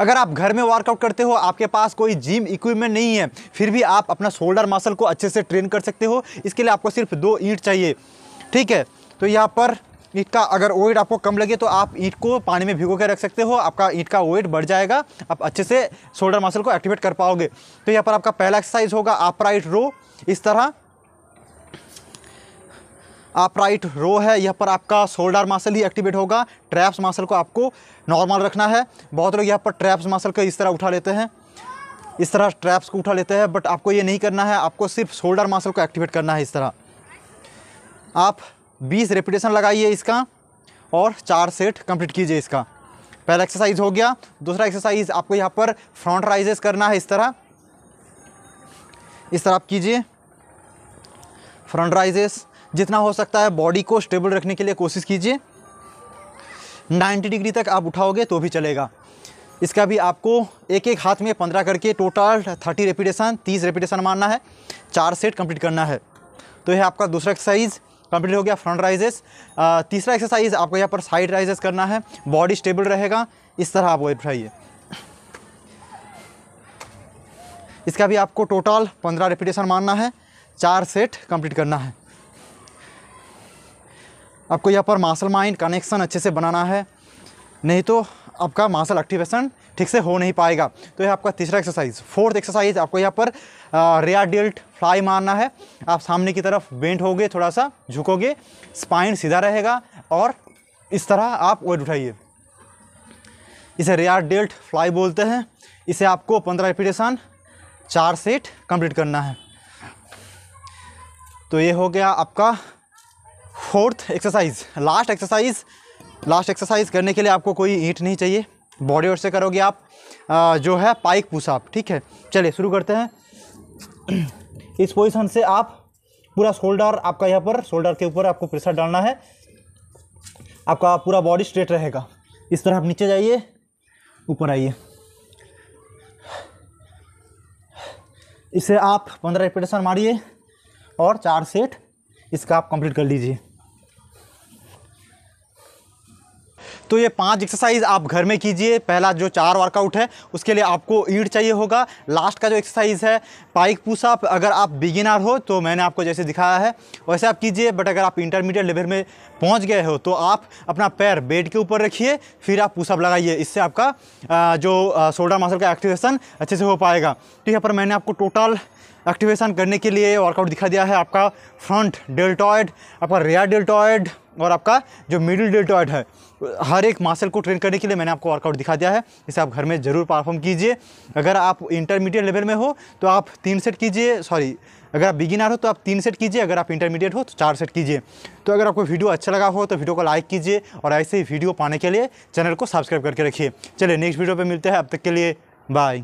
अगर आप घर में वर्कआउट करते हो आपके पास कोई जिम इक्विपमेंट नहीं है फिर भी आप अपना शोल्डर मसल को अच्छे से ट्रेन कर सकते हो इसके लिए आपको सिर्फ दो ईंट चाहिए ठीक है तो यहाँ पर ईट का अगर वेट आपको कम लगे तो आप ईट को पानी में भिगो के रख सकते हो आपका ईट का वेट बढ़ जाएगा आप अच्छे से शोल्डर मसल को एक्टिवेट कर पाओगे तो यहाँ पर आपका पहला एक्सरसाइज होगा आप राइट रो इस तरह आप राइट रो है यहाँ पर आपका शोल्डर मासल ही एक्टिवेट होगा ट्रैप्स मासल को आपको नॉर्मल रखना है बहुत लोग यहाँ पर ट्रैप्स मासल को इस तरह उठा लेते हैं इस तरह ट्रैप्स को उठा लेते हैं बट आपको ये नहीं करना है आपको सिर्फ शोल्डर मासल को एक्टिवेट करना है इस तरह आप 20 रेपिटेशन लगाइए इसका और चार सेट कंप्लीट कीजिए इसका पहला एक्सरसाइज हो गया दूसरा एक्सरसाइज आपको यहाँ पर फ्रंट राइजेस करना है इस तरह इस तरह आप कीजिए फ्रंट राइजेस जितना हो सकता है बॉडी को स्टेबल रखने के लिए कोशिश कीजिए 90 डिग्री तक आप उठाओगे तो भी चलेगा इसका भी आपको एक एक हाथ में पंद्रह करके टोटल थर्टी रेपिटेशन तीस रेपिटेशन मारना है चार सेट कंप्लीट करना है तो यह आपका दूसरा एक्सरसाइज कंप्लीट हो गया फ्रंट राइजेस तीसरा एक्सरसाइज आपको यहाँ पर साइड राइजेस करना है बॉडी स्टेबल रहेगा इस तरह आप वेट उठाइए इसका भी आपको टोटल पंद्रह रेपिटेशन मानना है चार सेट कंप्लीट करना है आपको यहाँ पर मासल माइंड कनेक्शन अच्छे से बनाना है नहीं तो आपका मासल एक्टिवेशन ठीक से हो नहीं पाएगा तो यह आपका तीसरा एक्सरसाइज फोर्थ एक्सरसाइज आपको यहाँ पर रेयर डिल्ट फ्लाई मारना है आप सामने की तरफ बेंट होगे थोड़ा सा झुकोगे स्पाइन सीधा रहेगा और इस तरह आप वेट उठाइए इसे रेयर डेल्ट फ्लाई बोलते हैं इसे आपको पंद्रह रिपीटेशन चार सेट कंप्लीट करना है तो ये हो गया आपका fourth exercise last exercise last exercise करने के लिए आपको कोई ईंट नहीं चाहिए बॉडी वेट से करोगे आप जो है पाइक पुशअप ठीक है चलिए शुरू करते हैं इस पोजिशन से आप पूरा शोल्डर आपका यहाँ पर शोल्डर के ऊपर आपको प्रेशर डालना है आपका पूरा बॉडी स्ट्रेट रहेगा इस तरह आप नीचे जाइए ऊपर आइए इसे आप पंद्रह रिपीटेशन मारिए और चार सेट इसका आप कंप्लीट कर लीजिए तो ये पांच एक्सरसाइज आप घर में कीजिए पहला जो चार वर्कआउट है उसके लिए आपको ईट चाहिए होगा लास्ट का जो एक्सरसाइज है पाइक पुशअप अगर आप बिगिनर हो तो मैंने आपको जैसे दिखाया है वैसे आप कीजिए बट अगर आप इंटरमीडिएट लेवल में पहुँच गए हो तो आप अपना पैर बेड के ऊपर रखिए फिर आप पुशअप लगाइए इससे आपका जो शोल्डर मसल का एक्टिवेशन अच्छे से हो पाएगा ठीक तो है पर मैंने आपको टोटल एक्टिवेशन करने के लिए वर्कआउट दिखा दिया है आपका फ्रंट डेल्टॉयड आपका रेयर डेल्टॉयड और आपका जो मिडिल डेल्टॉयड है हर एक मासल को ट्रेन करने के लिए मैंने आपको वर्कआउट दिखा दिया है इसे आप घर में ज़रूर परफॉर्म कीजिए अगर आप इंटरमीडिएट लेवल में हो तो आप तीन सेट कीजिए सॉरी अगर आप बिगिनर हो तो आप तीन सेट कीजिए अगर आप इंटरमीडिएट हो तो चार सेट कीजिए तो अगर आपको वीडियो अच्छा लगा हो तो वीडियो को लाइक कीजिए और ऐसे ही वीडियो पाने के लिए चैनल को सब्सक्राइब करके रखिए चलिए नेक्स्ट वीडियो पर मिलते हैं अब तक के लिए बाय